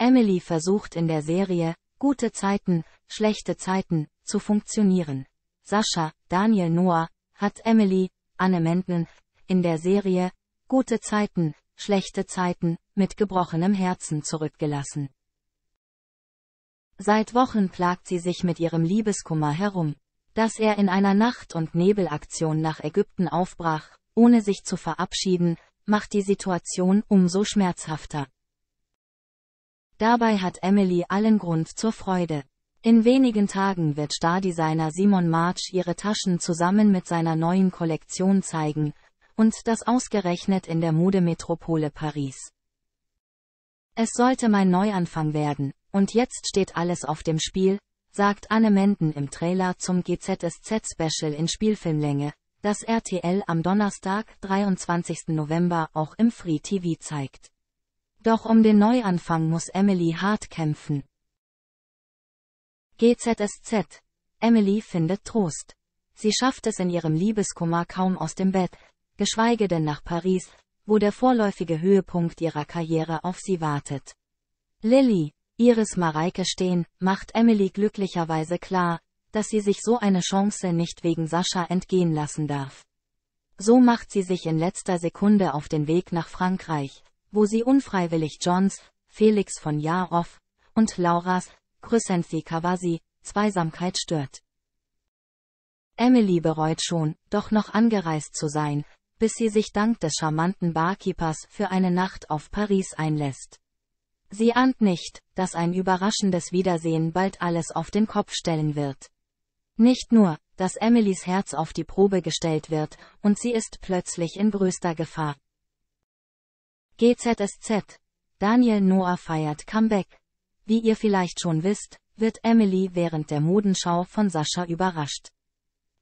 Emily versucht in der Serie, gute Zeiten, schlechte Zeiten, zu funktionieren. Sascha, Daniel Noah, hat Emily, Anne Menden, in der Serie, gute Zeiten, schlechte Zeiten, mit gebrochenem Herzen zurückgelassen. Seit Wochen plagt sie sich mit ihrem Liebeskummer herum. Dass er in einer Nacht- und Nebelaktion nach Ägypten aufbrach, ohne sich zu verabschieden, macht die Situation umso schmerzhafter. Dabei hat Emily allen Grund zur Freude. In wenigen Tagen wird Stardesigner Simon March ihre Taschen zusammen mit seiner neuen Kollektion zeigen, und das ausgerechnet in der Modemetropole Paris. Es sollte mein Neuanfang werden, und jetzt steht alles auf dem Spiel, sagt Anne Menden im Trailer zum GZSZ-Special in Spielfilmlänge, das RTL am Donnerstag, 23. November auch im Free TV zeigt. Doch um den Neuanfang muss Emily hart kämpfen. GZSZ. Emily findet Trost. Sie schafft es in ihrem Liebeskummer kaum aus dem Bett, geschweige denn nach Paris, wo der vorläufige Höhepunkt ihrer Karriere auf sie wartet. Lilly, Iris Mareike stehen, macht Emily glücklicherweise klar, dass sie sich so eine Chance nicht wegen Sascha entgehen lassen darf. So macht sie sich in letzter Sekunde auf den Weg nach Frankreich, wo sie unfreiwillig Johns, Felix von Jarow und Lauras, Chrysanthi Kawasi, Zweisamkeit stört. Emily bereut schon, doch noch angereist zu sein, bis sie sich dank des charmanten Barkeepers für eine Nacht auf Paris einlässt. Sie ahnt nicht, dass ein überraschendes Wiedersehen bald alles auf den Kopf stellen wird. Nicht nur, dass Emilys Herz auf die Probe gestellt wird, und sie ist plötzlich in größter Gefahr. GZSZ. Daniel Noah feiert Comeback. Wie ihr vielleicht schon wisst, wird Emily während der Modenschau von Sascha überrascht.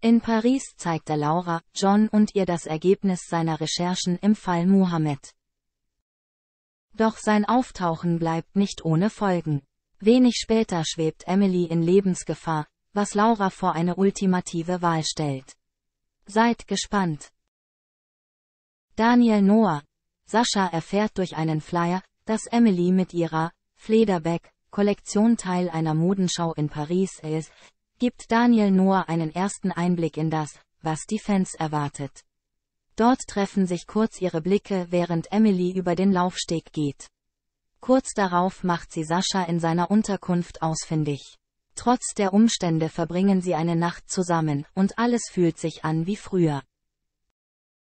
In Paris zeigte Laura, John und ihr das Ergebnis seiner Recherchen im Fall Mohammed. Doch sein Auftauchen bleibt nicht ohne Folgen. Wenig später schwebt Emily in Lebensgefahr, was Laura vor eine ultimative Wahl stellt. Seid gespannt. Daniel Noah, Sascha erfährt durch einen Flyer, dass Emily mit ihrer Flederbeck-Kollektion Teil einer Modenschau in Paris ist, gibt Daniel Noah einen ersten Einblick in das, was die Fans erwartet. Dort treffen sich kurz ihre Blicke, während Emily über den Laufsteg geht. Kurz darauf macht sie Sascha in seiner Unterkunft ausfindig. Trotz der Umstände verbringen sie eine Nacht zusammen, und alles fühlt sich an wie früher.